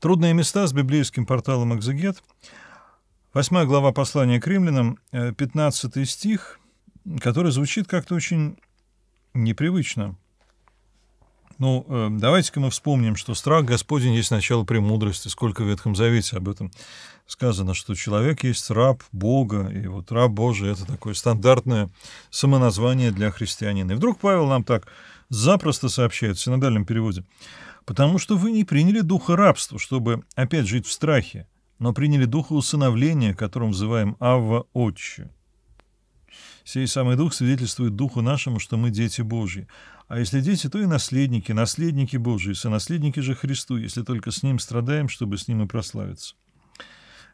Трудные места с библейским порталом «Экзегет». Восьмая глава послания к римлянам, 15 э, стих, который звучит как-то очень непривычно. Ну, э, давайте-ка мы вспомним, что страх Господень есть начало премудрости. Сколько в Ветхом Завете об этом сказано, что человек есть раб Бога, и вот раб Божий — это такое стандартное самоназвание для христианина. И вдруг Павел нам так запросто сообщает в синодальном переводе — потому что вы не приняли духа рабства, чтобы опять жить в страхе, но приняли духа усыновления, которым взываем Авва Отче. Сей самый дух свидетельствует духу нашему, что мы дети Божьи. А если дети, то и наследники, наследники Божьи, сонаследники же Христу, если только с Ним страдаем, чтобы с Ним и прославиться.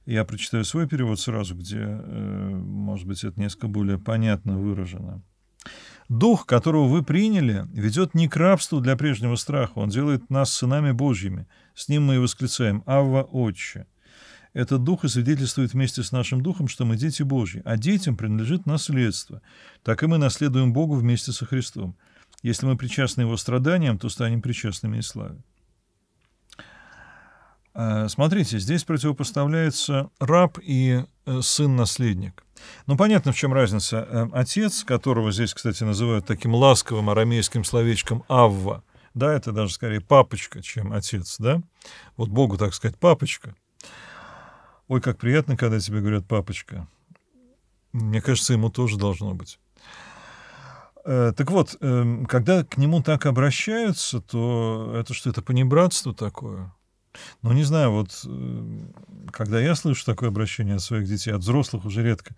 Я прочитаю свой перевод сразу, где, э, может быть, это несколько более понятно выражено. Дух, которого вы приняли, ведет не к рабству для прежнего страха, он делает нас сынами Божьими. С ним мы и восклицаем «Авва Отче». Этот дух и свидетельствует вместе с нашим духом, что мы дети Божьи, а детям принадлежит наследство. Так и мы наследуем Богу вместе со Христом. Если мы причастны Его страданиям, то станем причастными и славе. Э, смотрите, здесь противопоставляется раб и э, сын-наследник. Ну, понятно, в чем разница. Э, отец, которого здесь, кстати, называют таким ласковым арамейским словечком «авва», да, это даже скорее папочка, чем отец, да? Вот Богу, так сказать, папочка. Ой, как приятно, когда тебе говорят папочка. Мне кажется, ему тоже должно быть. Э, так вот, эм, когда к нему так обращаются, то это что, это понебратство такое? Ну, не знаю, вот э, когда я слышу такое обращение от своих детей, от взрослых уже редко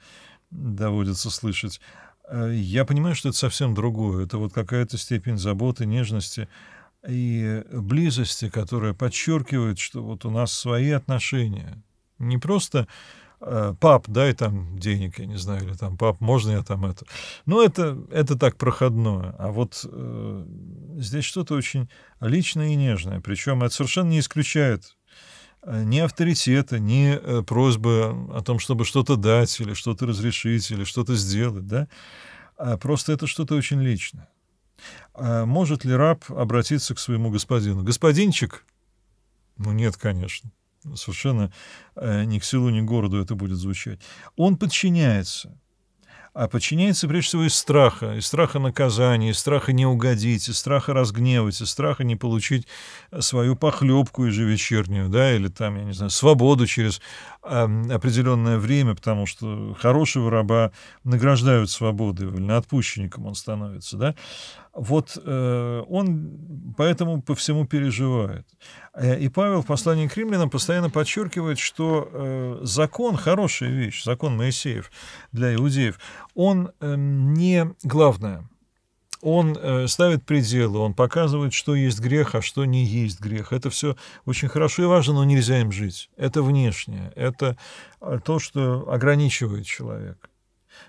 доводится слышать, э, я понимаю, что это совсем другое. Это вот какая-то степень заботы, нежности и близости, которая подчеркивает, что вот у нас свои отношения. Не просто Э, пап, дай там денег, я не знаю, или там, пап, можно я там это? Ну, это, это так проходное. А вот э, здесь что-то очень личное и нежное. Причем это совершенно не исключает э, ни авторитета, ни э, просьбы о том, чтобы что-то дать или что-то разрешить или что-то сделать, да? А просто это что-то очень личное. А может ли раб обратиться к своему господину? Господинчик? Ну нет, конечно совершенно э, ни к селу, ни к городу это будет звучать. Он подчиняется а подчиняется прежде всего из страха, из страха наказания, из страха не угодить, из страха разгневать, из страха не получить э, свою похлебку ежевечернюю, да, или там, я не знаю, свободу через э, определенное время, потому что хорошего раба награждают свободой, отпущенником он становится, да. Вот э, он поэтому по всему переживает. Э, и Павел в послании к римлянам постоянно подчеркивает, что э, закон — хорошая вещь, закон Моисеев для иудеев, он э, не главное. Он э, ставит пределы, он показывает, что есть грех, а что не есть грех. Это все очень хорошо и важно, но нельзя им жить. Это внешнее, это э, то, что ограничивает человека.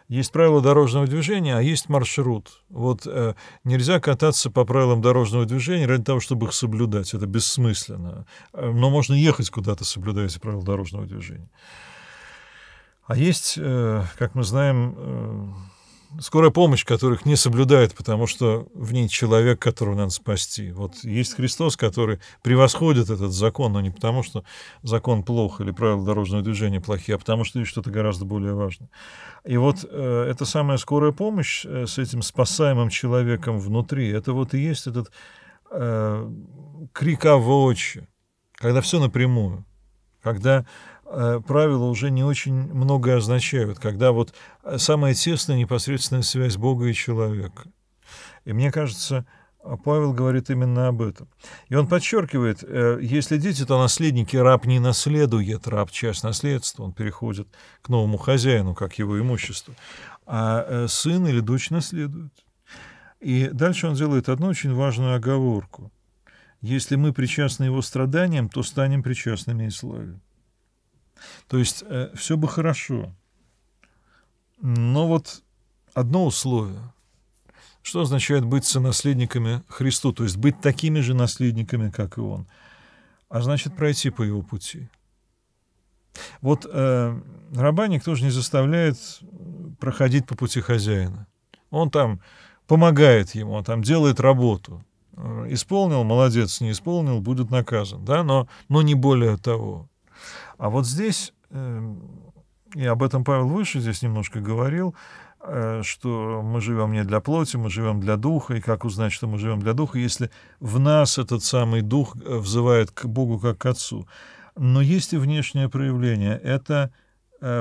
Есть правила дорожного движения, а есть маршрут. Вот э, нельзя кататься по правилам дорожного движения ради того, чтобы их соблюдать. Это бессмысленно. Э, но можно ехать куда-то, соблюдая эти правила дорожного движения. А есть, э, как мы знаем, э, скорая помощь, которых не соблюдают, потому что в ней человек, которого надо спасти. Вот есть Христос, который превосходит этот закон, но не потому, что закон плох или правила дорожного движения плохие, а потому что есть что-то гораздо более важное. И вот э, эта самая скорая помощь э, с этим спасаемым человеком внутри, это вот и есть этот э, крик о когда все напрямую, когда Э, правила уже не очень многое означают, когда вот э, самая тесная непосредственная связь Бога и человека. И мне кажется, э, Павел говорит именно об этом. И он подчеркивает, если дети, то наследники, раб не наследует, раб часть наследства, он переходит к новому хозяину, как его имущество, а сын или дочь наследует. И дальше он делает одну очень важную оговорку. Если мы причастны его страданиям, то станем причастными и славе. То есть э, все бы хорошо. Но вот одно условие. Что означает быть сонаследниками Христу? То есть быть такими же наследниками, как и Он. А значит пройти по Его пути. Вот э, раба никто же не заставляет проходить по пути хозяина. Он там помогает ему, он там делает работу. Э, исполнил, молодец, не исполнил, будет наказан. Да? Но, но не более того. А вот здесь, и э, об этом Павел выше здесь немножко говорил, э, что мы живем не для плоти, мы живем для духа, и как узнать, что мы живем для духа, если в нас этот самый дух э, взывает к Богу как к Отцу. Но есть и внешнее проявление — это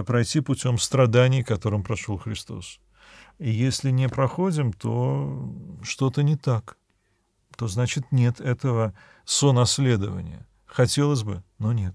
пройти путем страданий, которым прошел Христос. И если не проходим, то что-то не так. То значит, нет этого сонаследования. Хотелось бы, но нет.